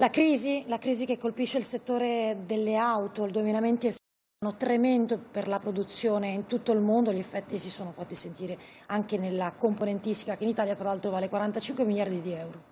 La crisi, la crisi che colpisce il settore delle auto, il 2020 è sono tremendo per la produzione in tutto il mondo, gli effetti si sono fatti sentire anche nella componentistica che in Italia tra l'altro vale 45 miliardi di euro.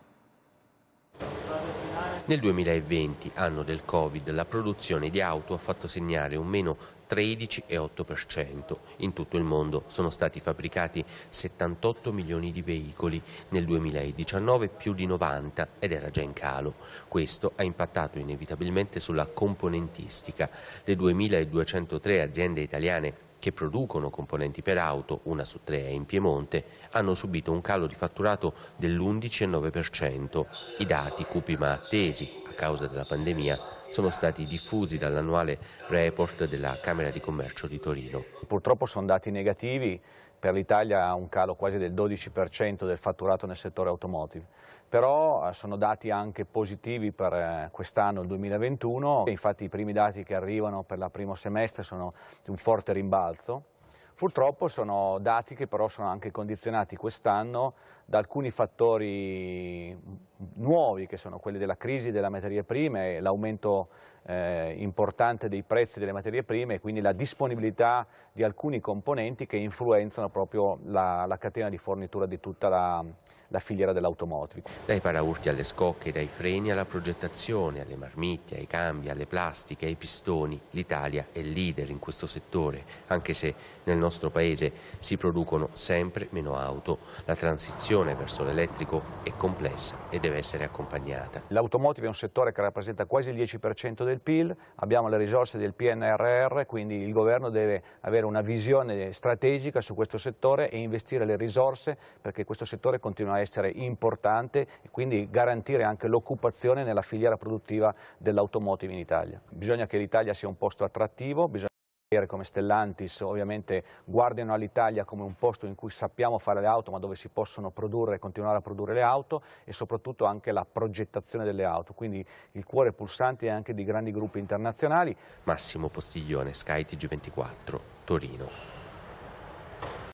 Nel 2020, anno del Covid, la produzione di auto ha fatto segnare un meno 13,8%. In tutto il mondo sono stati fabbricati 78 milioni di veicoli, nel 2019 più di 90 ed era già in calo. Questo ha impattato inevitabilmente sulla componentistica. Le 2.203 aziende italiane che producono componenti per auto, una su tre è in Piemonte, hanno subito un calo di fatturato dell'11,9%. I dati, cupi ma attesi, causa della pandemia sono stati diffusi dall'annuale report della Camera di Commercio di Torino. Purtroppo sono dati negativi, per l'Italia un calo quasi del 12% del fatturato nel settore automotive, però eh, sono dati anche positivi per eh, quest'anno, il 2021, infatti i primi dati che arrivano per il primo semestre sono di un forte rimbalzo, Purtroppo sono dati che però sono anche condizionati quest'anno da alcuni fattori nuovi che sono quelli della crisi delle materie prime e l'aumento eh, importante dei prezzi delle materie prime e quindi la disponibilità di alcuni componenti che influenzano proprio la, la catena di fornitura di tutta la, la filiera dell'automotive. Dai paraurti alle scocche, dai freni alla progettazione, alle marmitte, ai cambi, alle plastiche, ai pistoni, l'Italia è leader in questo settore, anche se nel nostro paese si producono sempre meno auto. La transizione verso l'elettrico è complessa ed è deve essere accompagnata. L'automotive è un settore che rappresenta quasi il 10% del PIL, abbiamo le risorse del PNRR, quindi il governo deve avere una visione strategica su questo settore e investire le risorse perché questo settore continua a essere importante e quindi garantire anche l'occupazione nella filiera produttiva dell'automotive in Italia. Bisogna che l'Italia sia un posto attrattivo, bisogna come Stellantis ovviamente guardano all'Italia come un posto in cui sappiamo fare le auto ma dove si possono produrre e continuare a produrre le auto e soprattutto anche la progettazione delle auto, quindi il cuore pulsante è anche di grandi gruppi internazionali. Massimo Postiglione, SkyTG24, Torino.